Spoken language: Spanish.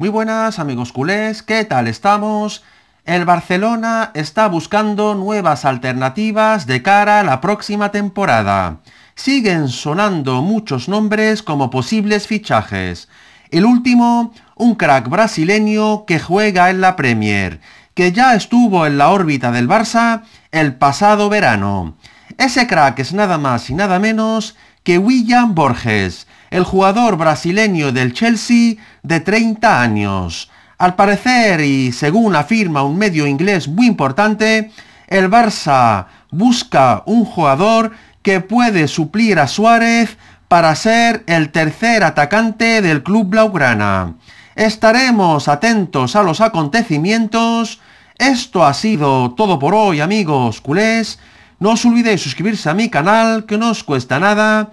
Muy buenas amigos culés, ¿qué tal estamos? El Barcelona está buscando nuevas alternativas de cara a la próxima temporada. Siguen sonando muchos nombres como posibles fichajes. El último, un crack brasileño que juega en la Premier, que ya estuvo en la órbita del Barça el pasado verano. Ese crack es nada más y nada menos que William Borges, el jugador brasileño del Chelsea de 30 años. Al parecer, y según afirma un medio inglés muy importante, el Barça busca un jugador que puede suplir a Suárez para ser el tercer atacante del club blaugrana. Estaremos atentos a los acontecimientos. Esto ha sido todo por hoy, amigos culés. No os olvidéis suscribirse a mi canal, que no os cuesta nada